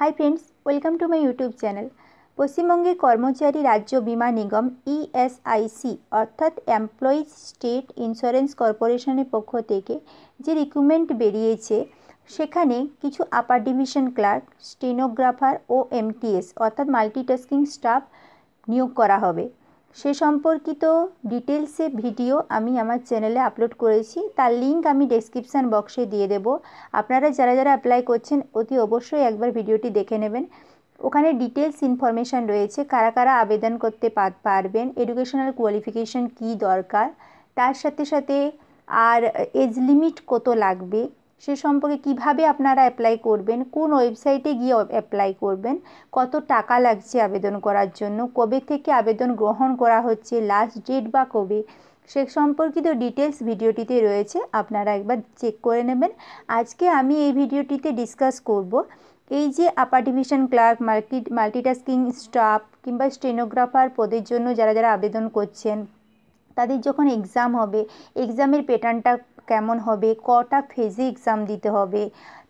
high friends welcome to my YouTube channel পশ্চিমবঙ্গে কর্মচারী রাজ্য বীমা নিগম ইএসআইসি e অর্থাৎ এমপ্লয়িজ স্টেট ইন্স্যুরেন্স কর্পোরেশনের পক্ষ থেকে যে রিকুইমেন্ট বেরিয়েছে সেখানে কিছু আপার ডিভিশন ক্লার্ক স্টেনোগ্রাফার ও এমটিএস অর্থাৎ মাল্টিটাস্কিং স্টাফ নিয়োগ করা হবে সে সম্পর্কিত ডিটেলসে ভিডিও আমি আমার চ্যানেলে আপলোড করেছি তার লিঙ্ক আমি ডেসক্রিপশান বক্সে দিয়ে দেব আপনারা যারা যারা অ্যাপ্লাই করছেন অতি অবশ্যই একবার ভিডিওটি দেখে নেবেন ওখানে ডিটেলস ইনফরমেশান রয়েছে কারা কারা আবেদন করতে পারবেন এডুকেশনাল কোয়ালিফিকেশান কি দরকার তার সাথে সাথে আর এজ লিমিট কত লাগবে সে সম্পর্কে কিভাবে আপনারা অ্যাপ্লাই করবেন কোন ওয়েবসাইটে গিয়ে অ্যাপ্লাই করবেন কত টাকা লাগছে আবেদন করার জন্য কবে থেকে আবেদন গ্রহণ করা হচ্ছে লাস্ট ডেট বা কবে সে সম্পর্কিত ডিটেলস ভিডিওটিতে রয়েছে আপনারা একবার চেক করে নেবেন আজকে আমি এই ভিডিওটিতে ডিসকাস করব এই যে upper division clerk multi multitasking staff কিংবা স্টেনোগ্রাফার পদের জন্য যারা যারা আবেদন করছেন তাদের যখন এক্সাম হবে এক্সামের প্যাটার্নটা কেমন হবে কটা ফেজে এক্সাম দিতে হবে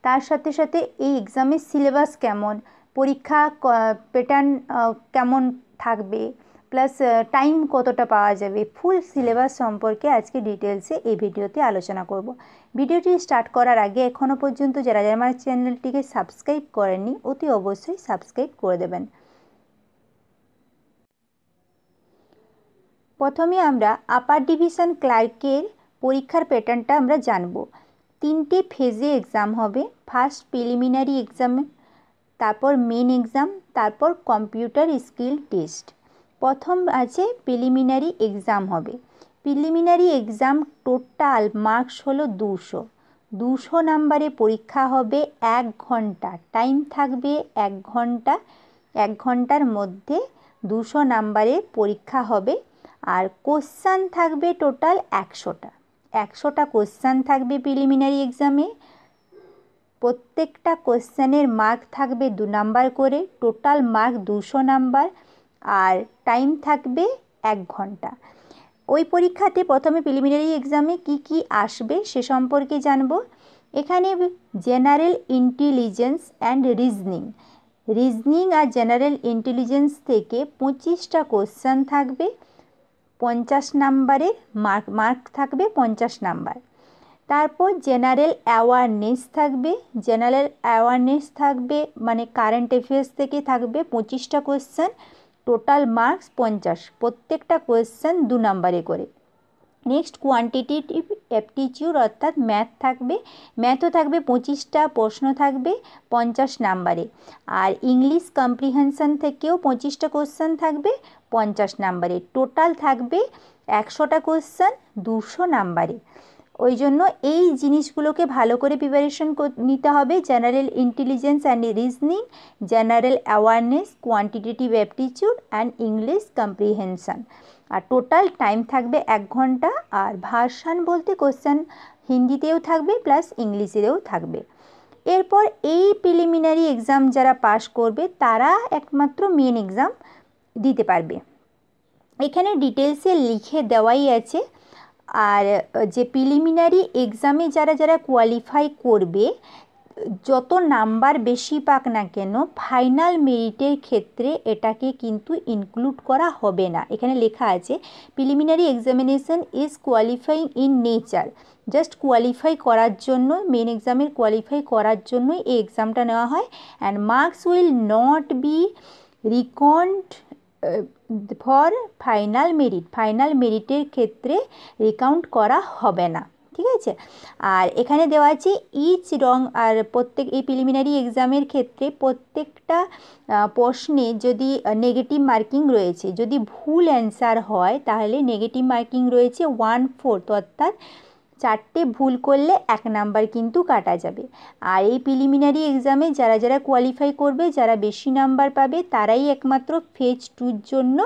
তার সাথে সাথে এই এক্সামের সিলেবাস কেমন পরীক্ষা প্যাটার্ন কেমন থাকবে প্লাস টাইম কতটা পাওয়া যাবে ফুল সিলেবাস সম্পর্কে আজকে ডিটেলসে এই ভিডিওতে আলোচনা করব ভিডিওটি স্টার্ট করার আগে এখনও পর্যন্ত যারা যারা আমার চ্যানেলটিকে সাবস্ক্রাইব করেননি অতি অবশ্যই সাবস্ক্রাইব করে দেবেন প্রথমে আমরা আপার ডিভিশন ক্লার্কের পরীক্ষার প্যাটার্নটা আমরা জানব তিনটে ফেজে এক্সাম হবে ফার্স্ট প্রিলিমিনারি এক্সাম তারপর মেন এক্সাম তারপর কম্পিউটার স্কিল টেস্ট প্রথম আছে প্রিলিমিনারি এক্সাম হবে প্রিলিমিনারি এক্সাম টোটাল মার্কস হলো দুশো দুশো নাম্বারে পরীক্ষা হবে এক ঘন্টা টাইম থাকবে এক ঘন্টা এক ঘন্টার মধ্যে দুশো নাম্বারে পরীক্ষা হবে আর কোশ্চান থাকবে টোটাল একশোটা একশোটা কোশ্চান থাকবে প্রিলিমিনারি এক্সামে প্রত্যেকটা কোশ্চেনের মার্ক থাকবে দু নাম্বার করে টোটাল মার্ক দুশো নাম্বার আর টাইম থাকবে এক ঘন্টা ওই পরীক্ষাতে প্রথমে প্রিলিমিনারি এক্সামে কি কি আসবে সে সম্পর্কে জানব এখানে general intelligence and reasoning reasoning আর জেনারেল ইন্টেলিজেন্স থেকে পঁচিশটা কোশ্চেন থাকবে পঞ্চাশ নাম্বারে মার্ক মার্ক থাকবে পঞ্চাশ নাম্বার তারপর জেনারেল অ্যাওয়ারনেস থাকবে জেনারেল অ্যাওয়ারনেস থাকবে মানে কারেন্ট অ্যাফেয়ার্স থেকে থাকবে পঁচিশটা কোয়েশ্চেন টোটাল মার্কস পঞ্চাশ প্রত্যেকটা কোয়েশ্চেন দু নাম্বারে করে নেক্সট কোয়ান্টিটিভ অ্যাপটিচিউড অর্থাৎ ম্যাথ থাকবে ম্যাথও থাকবে পঁচিশটা প্রশ্ন থাকবে পঞ্চাশ নাম্বারে আর ইংলিশ কম্প্রিহেনশন থেকেও পঁচিশটা কোশ্চেন থাকবে পঞ্চাশ নাম্বারে টোটাল থাকবে একশোটা কোশ্চেন দুশো নাম্বারে ওই জন্য এই জিনিসগুলোকে ভালো করে প্রিপারেশন নিতে হবে general intelligence and reasoning general awareness quantitative aptitude and English comprehension আর টোটাল টাইম থাকবে এক ঘন্টা আর ভার্সান বলতে কোশ্চেন হিন্দিতেও থাকবে প্লাস ইংলিশেও থাকবে এরপর এই প্রিলিমিনারি এক্সাম যারা পাশ করবে তারা একমাত্র মেন এক্সাম দিতে পারবে এখানে ডিটেলসে লিখে দেওয়াই আছে আর যে প্রিলিমিনারি এক্সামে যারা যারা কোয়ালিফাই করবে যত নাম্বার বেশি পাক না কেন ফাইনাল মেরিটের ক্ষেত্রে এটাকে কিন্তু ইনক্লুড করা হবে না এখানে লেখা আছে preliminary examination is qualifying in nature just qualify করার জন্য মেন এক্সামের কোয়ালিফাই করার জন্যই এই এক্সামটা নেওয়া হয় and marks will not be reckoned for final merit final মেরিটের ক্ষেত্রে রিকাউন্ট করা হবে না ঠিক আছে আর এখানে দেওয়া আছে ইচ রং আর প্রত্যেক এই প্রিলিমিনারি এক্সামের ক্ষেত্রে প্রত্যেকটা প্রশ্নে যদি নেগেটিভ মার্কিং রয়েছে যদি ভুল অ্যান্সার হয় তাহলে নেগেটিভ মার্কিং রয়েছে ওয়ান ফোর্থ অর্থাৎ চারটে ভুল করলে এক নাম্বার কিন্তু কাটা যাবে আর এই প্রিলিমিনারি এক্সামে যারা যারা কোয়ালিফাই করবে যারা বেশি নাম্বার পাবে তারাই একমাত্র ফেজ টুর জন্য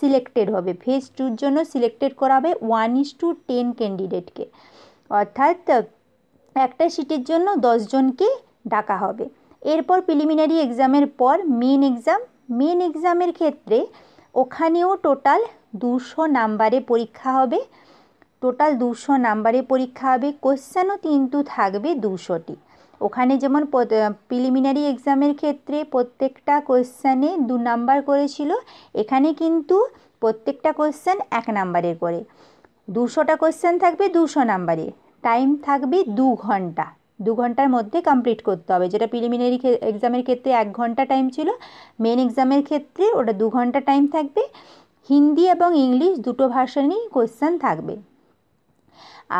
সিলেক্টেড হবে ফেজ টুর জন্য সিলেক্টেড করা হবে ওয়ান ইস টু টেন ক্যান্ডিডেটকে অর্থাৎ একটা সিটের জন্য দশজনকে ডাকা হবে এরপর প্রিলিমিনারি এক্সামের পর মেন এক্সাম মেন এক্সামের ক্ষেত্রে ওখানেও টোটাল দুশো নাম্বারে পরীক্ষা হবে টোটাল দুশো নাম্বারে পরীক্ষা হবে কোশ্চেনও কিন্তু থাকবে দুশোটি ওখানে যেমন প্রিলিমিনারি এক্সামের ক্ষেত্রে প্রত্যেকটা কোয়েশ্চানে দু নাম্বার করেছিল এখানে কিন্তু প্রত্যেকটা কোয়েশ্চেন এক নাম্বারের করে দুশোটা কোয়েশ্চেন থাকবে দুশো নাম্বারে টাইম থাকবে দু ঘন্টা দু ঘন্টার মধ্যে কমপ্লিট করতে হবে যেটা প্রিলিমিনারি এক্সামের ক্ষেত্রে এক ঘন্টা টাইম ছিল মেন এক্সামের ক্ষেত্রে ওটা দু ঘন্টা টাইম থাকবে হিন্দি এবং ইংলিশ দুটো ভাষা নিয়েই কোশ্চেন থাকবে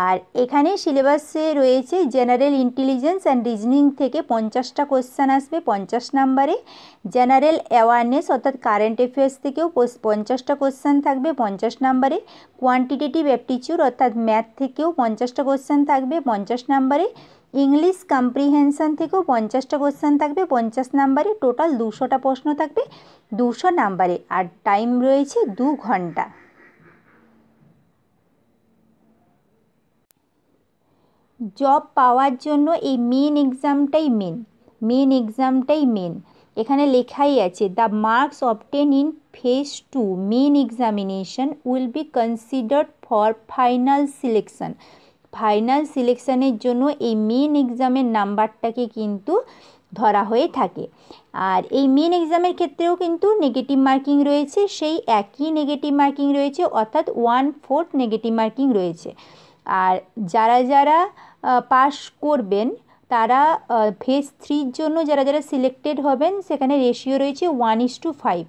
আর এখানে সিলেবাসে রয়েছে জেনারেল ইন্টেলিজেন্স অ্যান্ড রিজনিং থেকে পঞ্চাশটা কোশ্চেন আসবে পঞ্চাশ নাম্বারে জেনারেল অ্যাওয়ারনেস অর্থাৎ কারেন্ট অ্যাফেয়ার্স থেকেও পঞ্চাশটা কোশ্চেন থাকবে পঞ্চাশ নাম্বারে কোয়ান্টিটেটিভ অ্যাপটিচিউড অর্থাৎ ম্যাথ থেকেও পঞ্চাশটা কোশ্চেন থাকবে পঞ্চাশ নাম্বারে ইংলিশ কম্প্রিহেনশন থেকেও পঞ্চাশটা কোশ্চেন থাকবে পঞ্চাশ নাম্বারে টোটাল দুশোটা প্রশ্ন থাকবে দুশো নাম্বারে আর টাইম রয়েছে দু ঘন্টা জব পাওয়ার জন্য এই মেন এক্সামটাই মেন মেন এক্সামটাই মেন এখানে লেখাই আছে the marks obtain in phase two main examination will be considered for final selection final সিলেকশনের জন্য এই মেন এক্সামের নাম্বারটাকে কিন্তু ধরা হয়ে থাকে আর এই মেন এক্সামের ক্ষেত্রেও কিন্তু নেগেটিভ মার্কিং রয়েছে সেই একই নেগেটিভ মার্কিং রয়েছে অর্থাৎ ওয়ান ফোর্থ নেগেটিভ মার্কিং রয়েছে আর যারা যারা পাশ করবেন তারা ফেজ থ্রির জন্য যারা যারা সিলেক্টেড হবেন সেখানে রেশিও রয়েছে ওয়ান ইস টু ফাইভ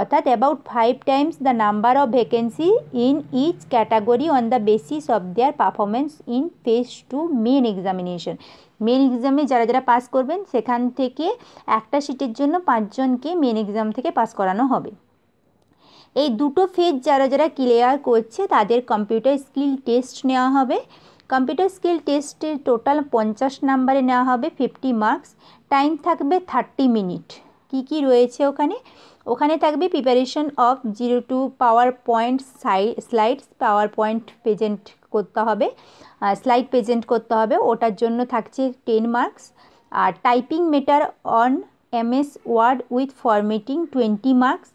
অর্থাৎ about five times the number of vacancy in each category on the basis of their performance in phase two main examination main এক্সামে যারা যারা পাস করবেন সেখান থেকে একটা সিটের জন্য পাঁচজনকে মেন এক্সাম থেকে পাস করানো হবে এই দুটো ফেজ যারা যারা ক্লিয়ার করছে তাদের কম্পিউটার স্কিল টেস্ট নেওয়া হবে কম্পিউটার স্কিল টেস্টের টোটাল পঞ্চাশ নাম্বারে নেওয়া হবে ফিফটি মার্কস টাইম থাকবে থার্টি মিনিট কি কি রয়েছে ওখানে ওখানে থাকবে preparation of zero two power point slides power point present করতে হবে স্লাইড প্রেজেন্ট করতে হবে ওটার জন্য থাকছে টেন মার্কস আর typing matter on MS word with formatting twenty marks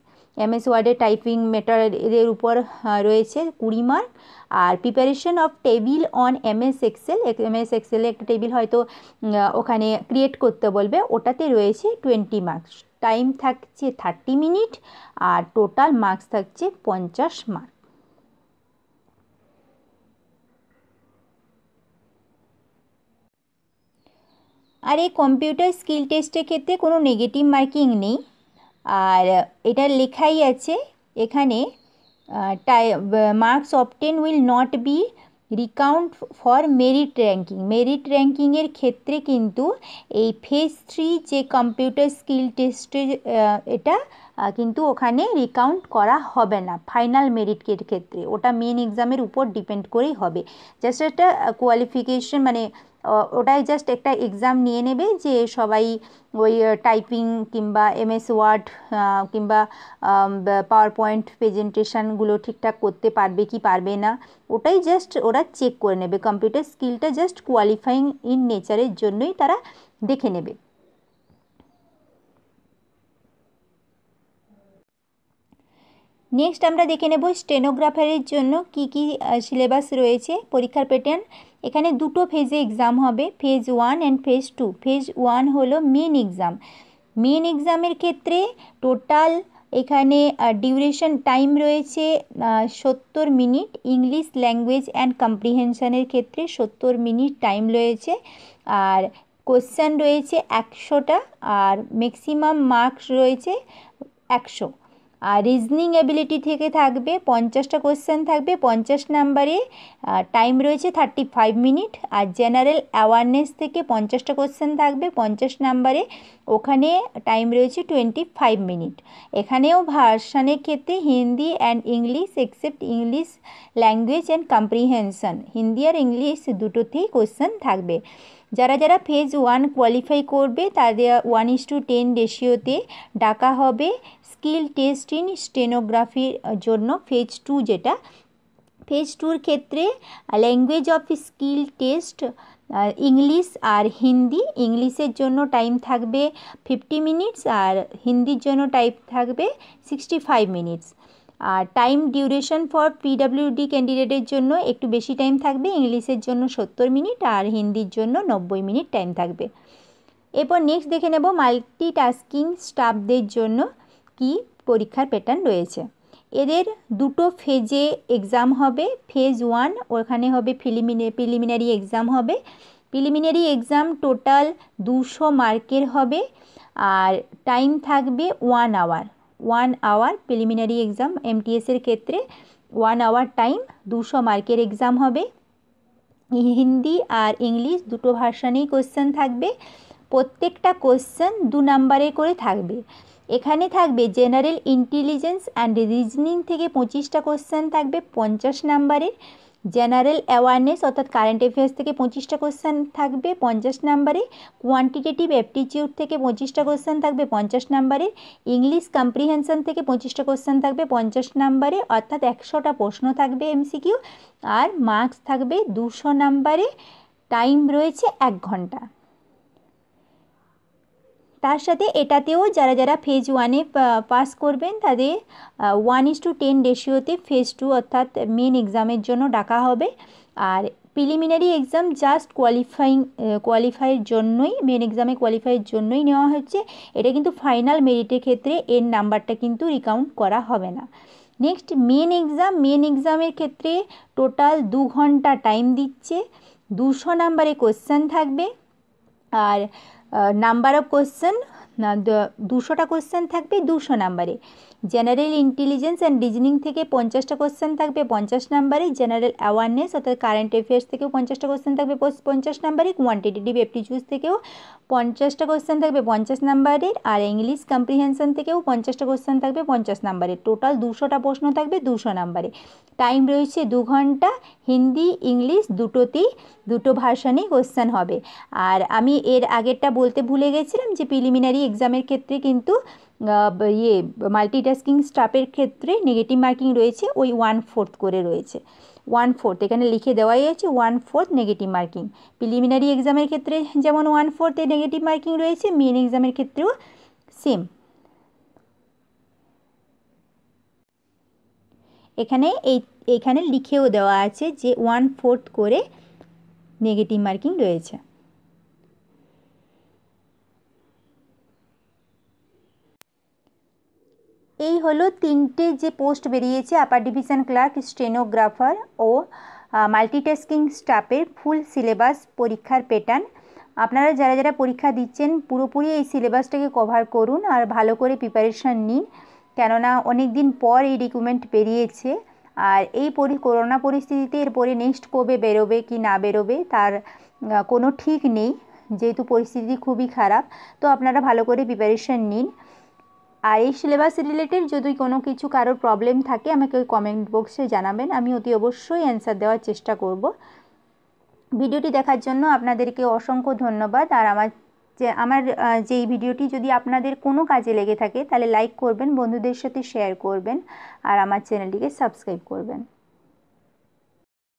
MS ওয়ার্ডের টাইপিং মেটারের উপর রয়েছে কুড়ি মার্ক আর preparation of table on MS excel MS এক্সেলে একটা টেবিল হয়তো ওখানে ক্রিয়েট করতে বলবে ওটাতে রয়েছে টোয়েন্টি মার্কস টাইম থাকছে থার্টি মিনিট আর টোটাল মার্কস থাকছে পঞ্চাশ মার্ক আর এই কম্পিউটার স্কিল টেস্টের ক্ষেত্রে কোনো নেগেটিভ মার্কিং নেই আর এটা লেখাই আছে এখানে the marks obtain will not be recount for merit ranking merit র্যাঙ্কিংয়ের ক্ষেত্রে কিন্তু এই ফেজ থ্রি যে কম্পিউটার স্কিল টেস্টে এটা কিন্তু ওখানে রিকাউন্ট করা হবে না ফাইনাল মেরিটের ক্ষেত্রে ওটা মেন এক্সামের উপর ডিপেন্ড করেই হবে জাস্ট একটা কোয়ালিফিকেশন মানে ওটাই জাস্ট একটা এক্সাম নিয়ে নেবে যে সবাই ওই টাইপিং কিংবা এমএস ওয়ার্ড কিংবা পাওয়ার পয়েন্ট প্রেজেন্টেশানগুলো ঠিকঠাক করতে পারবে কি পারবে না ওটাই জাস্ট ওরা চেক করে নেবে কম্পিউটার স্কিলটা জাস্ট কোয়ালিফাইং ইন নেচারের জন্যই তারা দেখে নেবে নেক্সট আমরা দেখে নেব স্টেনোগ্রাফারের জন্য কি কি সিলেবাস রয়েছে পরীক্ষার প্যাটার্ন এখানে দুটো ফেজে এক্সাম হবে phase one and phase two phase one হলো মেন এক্সাম মেন এক্সামের ক্ষেত্রে টোটাল এখানে ডিউরেশন টাইম রয়েছে সত্তর মিনিট ইংলিশ ল্যাঙ্গুয়েজ অ্যান্ড কম্প্রিহেনশনের ক্ষেত্রে সত্তর মিনিট টাইম রয়েছে আর কোশ্চেন রয়েছে একশোটা আর ম্যাক্সিমাম মার্কস রয়েছে একশো আর রিজনিং অ্যাবিলিটি থেকে থাকবে পঞ্চাশটা কোশ্চেন থাকবে পঞ্চাশ নাম্বারে টাইম রয়েছে থার্টি ফাইভ মিনিট আর জেনারেল অ্যাওয়ারনেস থেকে পঞ্চাশটা কোশ্চেন থাকবে পঞ্চাশ নাম্বারে ওখানে টাইম রয়েছে টোয়েন্টি ফাইভ মিনিট এখানেও ভার্সানের ক্ষেত্রে Hindi and English except English language and comprehension Hindi আর ইংলিশ দুটোতেই কোয়েশ্চেন থাকবে যারা যারা ফেজ ওয়ান কোয়ালিফাই করবে তাদের ওয়ান ইস টু টেন রেশিওতে ডাকা হবে স্কিল টেস্ট ইন স্টেনোগ্রাফির জন্য ফেজ টু যেটা ফেজ টুর ক্ষেত্রে language of skill test English আর হিন্দি ইংলিশের জন্য টাইম থাকবে ফিফটি মিনিটস আর হিন্দির জন্য টাইম থাকবে সিক্সটি ফাইভ মিনিটস আর টাইম ডিউরেশন ফর পিডাব্লিউডি ক্যান্ডিডেটের জন্য একটু বেশি টাইম থাকবে ইংলিশের জন্য সত্তর মিনিট আর হিন্দির জন্য নব্বই মিনিট টাইম থাকবে এরপর নেক্সট দেখে নেব মাল্টি টাস্কিং স্টাফদের জন্য কি পরীক্ষার প্যাটার্ন রয়েছে এদের দুটো ফেজে এক্সাম হবে ফেজ ওয়ান ওখানে হবে প্রিলিমিনে প্রিলিমিনারি এক্সাম হবে প্রিলিমিনারি এক্সাম টোটাল দুশো মার্কের হবে আর টাইম থাকবে one hour one hour preliminary exam এমটিএসের ক্ষেত্রে ওয়ান আওয়ার টাইম দুশো মার্কের এক্সাম হবে হিন্দি আর ইংলিশ দুটো ভার্সানেই কোশ্চেন থাকবে প্রত্যেকটা কোশ্চেন দু নাম্বারে করে থাকবে এখানে থাকবে জেনারেল ইন্টেলিজেন্স অ্যান্ড রিজনিং থেকে পঁচিশটা কোশ্চেন থাকবে পঞ্চাশ নাম্বারের জেনারেল অ্যাওয়ারনেস অর্থাৎ কারেন্ট অ্যাফেয়ার্স থেকে পঁচিশটা কোশ্চেন থাকবে পঞ্চাশ নাম্বারে কোয়ান্টিটেটিভ অ্যাপটিচিউড থেকে পঁচিশটা কোশ্চেন থাকবে পঞ্চাশ নাম্বারে ইংলিশ কম্প্রিহেনশন থেকে পঁচিশটা কোশ্চেন থাকবে পঞ্চাশ নাম্বারে অর্থাৎ একশোটা প্রশ্ন থাকবে এমসিকিউ আর মার্কস থাকবে দুশো নাম্বারে টাইম রয়েছে এক ঘন্টা তার সাথে এটাতেও যারা যারা ফেজ ওয়ানে পাস করবেন তাদের ওয়ান ইস টু টেন রেশিওতে ফেজ টু অর্থাৎ মেন এক্সামের জন্য ডাকা হবে আর প্রিলিমিনারি এক্সাম জাস্ট কোয়ালিফাইং কোয়ালিফাইয়ের জন্যই মেন এক্সামে কোয়ালিফাইয়ের জন্যই নেওয়া হচ্ছে এটা কিন্তু ফাইনাল মেরিটের ক্ষেত্রে এর নাম্বারটা কিন্তু রিকাউন্ট করা হবে না নেক্সট মেন এক্সাম মেন এক্সামের ক্ষেত্রে টোটাল দু ঘন্টা টাইম দিচ্ছে দুশো নাম্বারে কোশ্চেন থাকবে আর নাম্বার অফ কোশ্চেন দুশোটা কোশ্চেন থাকবে দুশো নাম্বারে জেনারেল ইন্টেলিজেন্স অ্যান্ড রিজনিং থেকে পঞ্চাশটা কোশ্চেন থাকবে পঞ্চাশ নাম্বারে জেনারেল অ্যাওয়ারনেস অর্থাৎ কারেন্ট অ্যাফেয়ার্স থেকেও পঞ্চাশটা কোশ্চেন থাকবে পঞ্চাশ নাম্বারে কোয়ান্টিটেটিভ অ্যাপটিচিউড থেকেও পঞ্চাশটা কোশ্চেন থাকবে পঞ্চাশ নাম্বারের আর ইংলিশ কম্প্রিহেনশন থেকেও পঞ্চাশটা কোশ্চেন থাকবে পঞ্চাশ নাম্বারে টোটাল দুশোটা প্রশ্ন থাকবে দুশো নাম্বারে টাইম রয়েছে দু ঘন্টা হিন্দি ইংলিশ দুটোতেই দুটো ভার্সানেই কোশ্চেন হবে আর আমি এর আগেরটা বলতে ভুলে গেছিলাম যে প্রিলিমিনারি এক্সামের ক্ষেত্রে কিন্তু ইয়ে মাল্টিটাস্কিং স্টাফের ক্ষেত্রে নেগেটিভ মার্কিং রয়েছে ওই ওয়ান ফোর্থ করে রয়েছে ওয়ান ফোর্থ এখানে লিখে দেওয়াই আছে one fourth negative marking preliminary এক্সামের ক্ষেত্রে যেমন ওয়ান ফোর্থে নেগেটিভ মার্কিং রয়েছে মেন এক্সামের ক্ষেত্রেও সেম এখানে এই এখানে লিখেও দেওয়া আছে যে ওয়ান ফোর্থ করে নেগেটিভ মার্কিং রয়েছে এই হলো তিনটে যে পোস্ট বেরিয়েছে আপার ডিভিশন ক্লার্ক স্টেনোগ্রাফার ও মাল্টিটাস্কিং স্টাফের ফুল সিলেবাস পরীক্ষার প্যাটার্ন আপনারা যারা যারা পরীক্ষা দিচ্ছেন পুরোপুরি এই সিলেবাসটাকে কভার করুন আর ভালো করে প্রিপারেশান নিন কেননা অনেক দিন পর এই ডকুমেন্ট বেরিয়েছে আর এই পরি করোনা পরিস্থিতিতে এরপরে নেক্সট কবে বেরোবে কি না বেরোবে তার কোনো ঠিক নেই যেহেতু পরিস্থিতি খুবই খারাপ তো আপনারা ভালো করে প্রিপারেশান নিন আর এই সিলেবাস রিলেটেড যদি কোনো কিছু কারোর প্রবলেম থাকে আমাকে ওই কমেন্ট বক্সে জানাবেন আমি অতি অবশ্যই অ্যান্সার দেওয়ার চেষ্টা করব ভিডিওটি দেখার জন্য আপনাদেরকে অসংখ্য ধন্যবাদ আর আমার যে আমার যে ভিডিওটি যদি আপনাদের কোনো কাজে লেগে থাকে তাহলে লাইক করবেন বন্ধুদের সাথে শেয়ার করবেন আর আমার চ্যানেলটিকে সাবস্ক্রাইব করবেন